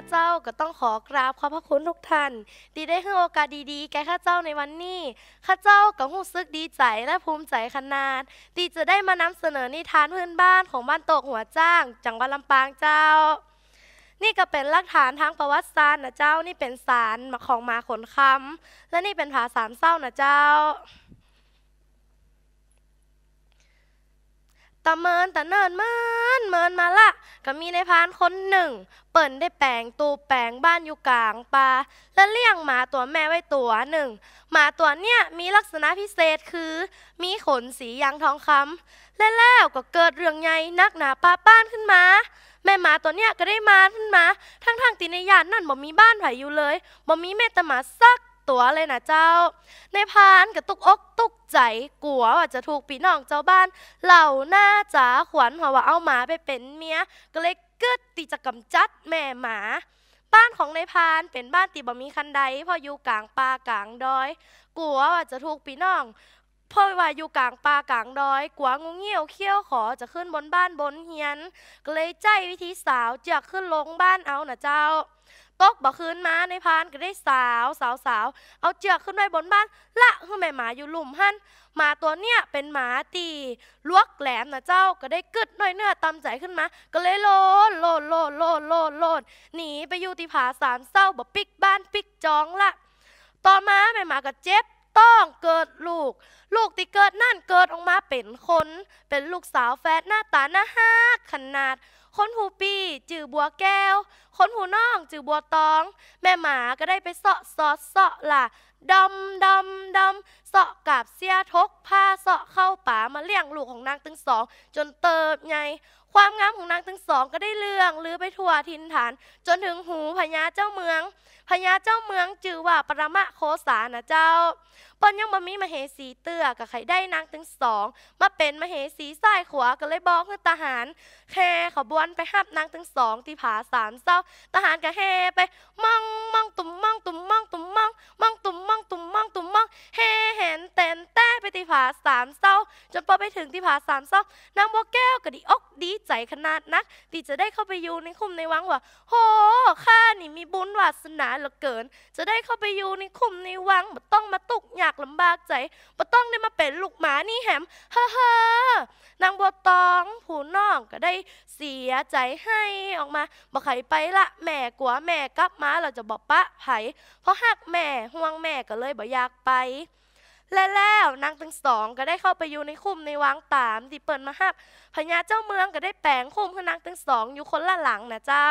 ข้าเจ้าก็ต้องขอกราบขอบพระคุณทุกท่านที่ได้ให้โอกาสดีๆ แก่ข้าเจ้าในวันนี้ ข้าเจ้าก็รู้สึกดีใจและภูมิใจขนาด ที่จะได้มานำเสนอนิทานพื้นบ้านของบ้านตกหัวจ้างจังหวัดลำปางเจ้า นี่ก็เป็นหลักฐานทางประวัติศาสตร์นะเจ้า นี่เป็นสารของมาขนคำและนี่เป็นผาสามเศร้านะเจ้าตเมินต่เนินเมินเมินมาละก็มีในพานคนหนึ่ง เปิ่นได้แปลงตูแปลงบ้านอยู่กลางป่าแล้วเลี้ยงหมาตัวแม่ไว้ตัวหนึ่งหมาตัวเนี้ยมีลักษณะพิเศษคือ มีขนสียางทองคำ และแล้วก็เกิดเรื่องใหญ่นักหนาป้าป้านขึ้นมา แม่หมาตัวเนี้ยก็ได้มาขึ้นมาทั้งๆตีนยานนั่นบ่มีบ้านไผ่อยู่เลยบ่มีแม่ตหมาซักตัวเลยนะเจ้าในพานกับตุกอกตุกใจกลัวว่าจะถูกปีน้องเจ้าบ้านเหล่าหน้าจ๋าขวัญหัวว่าเอาหมาไปเป็นเมียก็เลยกึดตีจะกำจัดแม่หมา บ้านของในพานเป็นบ้านตีบ่ มีคันใดพออยู่กลางป่ากลางดอยกลัวว่าจะถูกปีน้องพ่อว่าอยู่กลางป่ากลางดอยกลัวงูเงี้ยวเขี้ยวขอจะขึ้นบนบ้านบนเฮียนก็เลยใจวิธีสาวจะขึ้นลงบ้านเอานะเจ้าตกบ่คืนมาในพานก็ได้สาวสาวสาวเอาเจือกขึ้นไปบนบ้าน ละคือแม่หมาอยู่หลุมหันหมาตัวเนี้ยเป็นหมาตีลวกแหลมนะเจ้าก็ได้กึดน้อยเนื้อตำใจขึ้นมา ก็เลยโลดโลดโลดโลดโลดโลดหนีไปอยู่ที่ผาสามเศร้าบ่ปิกบ้านปิกจองละ ต่อมาแม่หมาก็เจ็บต้องเกิดลูก ลูกที่เกิดนั่นเกิดออกมาเป็นคนเป็นลูกสาวแฟดหน้าตาหน้าฮักขนาดคนหูปีจือบัวแก้ว คนหูน่องจือบัวตอง แม่หมาก็ได้ไปเสาะสอดเสาะล่ะดำดำดำเสาะกับเสียทก ผ้าเสาะเข้าป่ามาเลี้ยงลูกของนางตึงสอง จนเติบใหญ่ความงามของนางตึงสองก็ได้เลื่องลือไปทั่วทินฐาน จนถึงหูพญาเจ้าเมือง พญาเจ้าเมืองจือว่าปรมะโคสานะเจ้าปิ้นยังบ่มีมาเหสีเตื้อกับใครได้นางถึงสอง มาเป็นมาเหสีส้ายขวาก็เลยบอกให้ทหาร แค่ขบวนไปหับนางถึงสองที่ผาสามเศร้าทหารก็แห่ไปมั่งมั่งตุ่มมั่งตุ่มมั่งตุ่มมั่งมั่งตุ่มมั่งตุ่มมั่งตุ่มมั่งแห่แห็นเต้นแต้ไปที่ผาสามเศร้าจนพอไปถึงที่ผาสามเศร้านางบัวแก้วก็ดีอกดีใจขนาดนัก ที่จะได้เข้าไปอยู่ในคุ้มในวังว่า โห ข้านี่มีบุญวาสนาเหลือเกิน จะได้เข้าไปอยู่ในคุ้มในวังม่ต้องมาตุกยาากลำบากใจบ่ต้องได้มาเป็นลูกหมานี่แหมฮ่าฮ่านางบัวตองผู้น้องก็ได้เสียใจให้ออกมา บ่ไข่ไปละแม่กลัวแม่กลับมาเราจะบอกปะไผ่เพราะหักแม่ห่วงแม่ ก็เลยบ่อยากไป และแล้วนางทั้งสอง ก็ได้เข้าไปอยู่ในคุ้มในวังตามที่เปิดมาหักพญาเจ้าเมืองก็ได้แปลงคุ้มให้นางทั้งสองอยู่คนละหลังนะเจ้า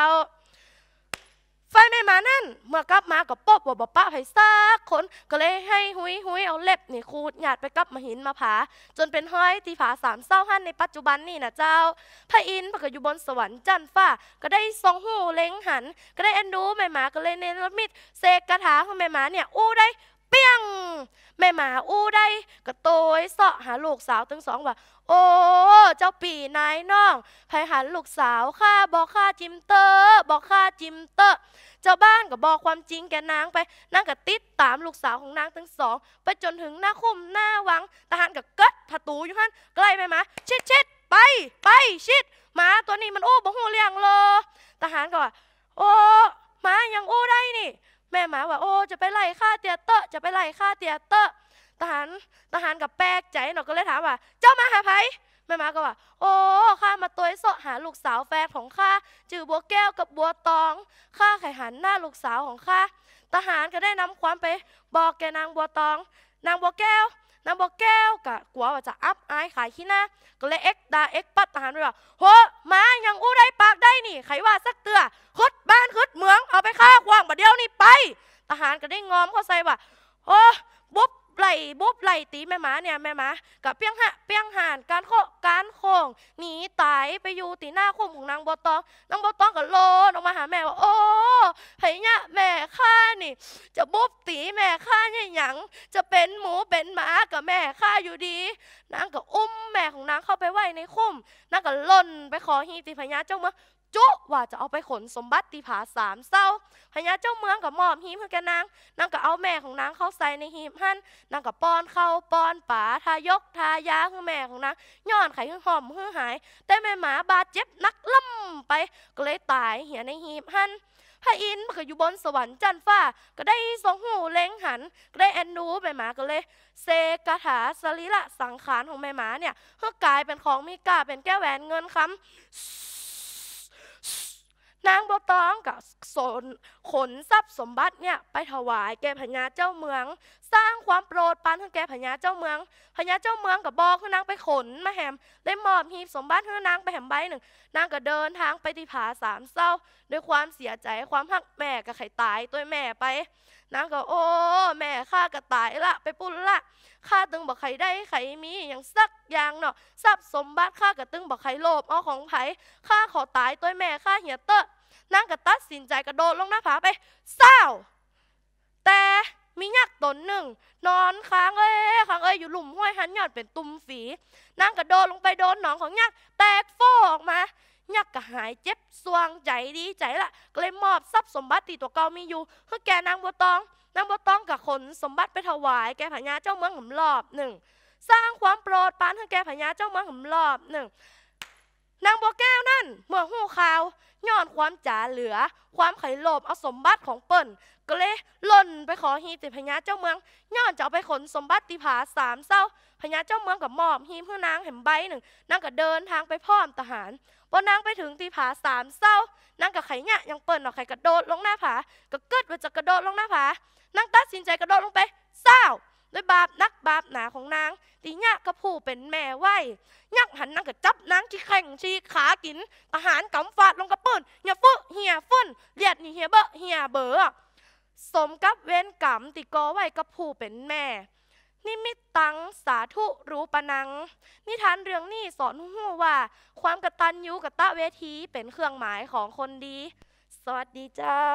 ไปไม่มานั่นเมื่อกลับมาก็ปบวอบปปะใผ้ซากขนก็เลยให้หุยหุยเอาเล็บนี่ขูดหยาดไปกับมาหินมาผาจนเป็นห้อยตีผาสามเศร้าหันในปัจจุบันนี่นะเจ้า พระอินทร์ก็อยู่บนสวรรค์จันฟ้า ก็ได้ทรงหูเล้งหัน ก็ได้เอ็นดูแม่หมาก็เลยเนรมิตเสกคาถาของแม่หมาเนี่ย อู้ได้เปี้ยงแม่หมาอู้ได้ก็โตยเสาะหาลูกสาวทั้งสองว่า โอ้เจ้าปีนายน้องไผหันลูกสาวข้าบอกข้าจิมเตอร์บอกข้าจิมเตอร์เจ้าบ้านก็บอกความจริงแกนางไปนางก็ติดตามลูกสาวของนางทั้งสองไปจนถึงหน้าคุ้มหน้าวังทหารก็เกิดะตูอยู่ท่านใกล้ไหมหมาชิดชิดไป ไปชิดหมาตัวนี้มันอู้บ่หูเลี้ยงเลย ทหารก็ว่า โอ้หมายังอู้ได้นี่แม่หมาว่าโอ้จะไปไล่ฆ่าเตียเตอจะไปไล่ฆ่าเตียเตอทหารทหารกับแปลกใจหนอก็เลยถามว่าเจ้ามาหาไผแม่หมาก็ว่า โอ้ข้ามาตัวโซหาลูกสาวแฟนของข้าจือบัวแก้วกับบัวตองข้าไขหันหน้าลูกสาวของข้าทหารก็ได้นำความไปบอกแกนางบัวตอง นางบัวแก้วนางบัวแก้วกะกลัวว่าจะอับอายขายขี้หน้าก็เลยเอ็กดาเอ็กปัดทหารไปว่าโหหมายังอู้ได้ปากได้นี่ ไขว่าสักเตือคดบ่เดียวนี่ไปทหารก็ได้งอมเข้าใส่ว่าโอ้บุบไหลบุบไหลตีแม่หมาเนี่ยแม่หมากับเปียงหะเปียงหานการโคการโคงหนีตายไปอยู่ตีหน้าคุ้มของนางบอตองนางบอตองก็โลนออกมาหาแม่ว่าโอ้ไหเนี่ยแม่ข้านี่ จะบุบตีแม่ข้าเนี่ยหยังจะเป็นหมูเป็นหมากับแม่ข้าอยู่ดี นางก็อุ้มแม่ของนางเข้าไปไว้ในคุ้มนางก็ล่นไปขอฮีตีพญาเจ้าเมื่อจุว่าจะเอาไปขนสมบัติผาสามเศร้าพญาเจ้าเมืองกับมอบหีมให้กนางนางก็เอาแม่ของนางเข้าใส่ในหีบหันนางก็ป้อนเข้าป้อนป๋าทายกทายาคือแม่ของนางย้อนไข่คือหอมคือหาย แต่แม่หมาบาดเจ็บนักล่ำไป ก็เลยตายเหียในหีบหันพระอินทร์ก็อยู่บนสวรรค์จันฟ้า ก็ได้ทรงหูเล้งหันก็ได้แอนดูแม่หมาก็เลยเซกถาสลีละสังขารของแม่หมาเนี่ยเพื่อกลายเป็นของมีกาเป็นแก้วแหวนเงินคำนางบอต้องกับสนขนทรัพย์สมบัติเนี่ยไปถวายแก่พญาเจ้าเมือง สร้างความโปรดปรานให้แก่พญาเจ้าเมืองพญาเจ้าเมืองกับบอกให้นางไปขนมาแหมได้มอบหีบสมบัติให้นางไปแหมใบหนึ่งนางก็เดินทางไปที่ผาสามเศร้าด้วยความเสียใจความหักแม่กับไข่ตายตัวแม่ไปนางก็โอ้แม่ข้าก็ตายละไปปุ้นละข้าตึงบอกใครได้ใครมีอย่างสักอย่างเนาะทรัพย์สมบัติข้าก็ตึงบอกใครโลภเอาของไผข้าขอตายตัวแม่ข้าเหี้ยเตอะนางก็ตัดสินใจกระโดดลงหน้าผาไปเศร้าแต่มีหยักตนหนึ่งนอนค้างเอ้ยค้างเอ้ยอยู่หลุมห้วยหันหยอดเป็นตุ่มฝีนางกระโดดลงไปโดนหนองของหยักแตกโฟออกมายักกะหายเจ็บสวงใจดีใจละก็เลยมอบทรัพย์สมบัติที่ตัวเก่ามีอยู่ให้แกนางบัวตอง นางบัวตองกับขนสมบัติไปถวาย แกพญาเจ้าเมืองหมรอบหนึ่ง สร้างความโปรดปานให้แกพญาเจ้าเมืองหมรอบหนึ่ง นางบัวแก้วนั่นเมื่อหู้ข่าวย้อนความจ๋าเหลือ ความไขโลบเอาสมบัติของเปิ่นก็เลยหล่นไปขอฮีบิพญาเจ้าเมืองย้อนจะาไปขนสมบัติผาสามเศร้าพญาเจ้าเมืองกับมอบฮีบเพื่อนางเห็นใบหนึ่งนางก็เดินทางไปพร้อมทหารพอนางไปถึงตีผาสามเศร้านางกับไข่เนี่ยยังเปิดหนอกไข่กระโดดลงหน้าผาก็เกิดว่าจะกระโดดลงหน้าผานางตัดสินใจกระโดดลงไปเศร้าด้วยบาปนักบาปหนาของนางตีเนี่ยกระผู้เป็นแม่ไหวยักหันนางก็จับนางที่แข่งชีขากินทหารกำฟาดลงกระปืนเหี่ยฟึเหี่ยฟื้นเลียดเหี่ยเบะเหี่ยเบอสมกับเว้นกรรมติโกไว้กับผู้เป็นแม่นิมิตตังสาธุรู้ปนัง นิทานเรื่องนี้สอนหู้ว่า ความกตัญญูกตเวทีเป็นเครื่องหมายของคนดี สวัสดีเจ้า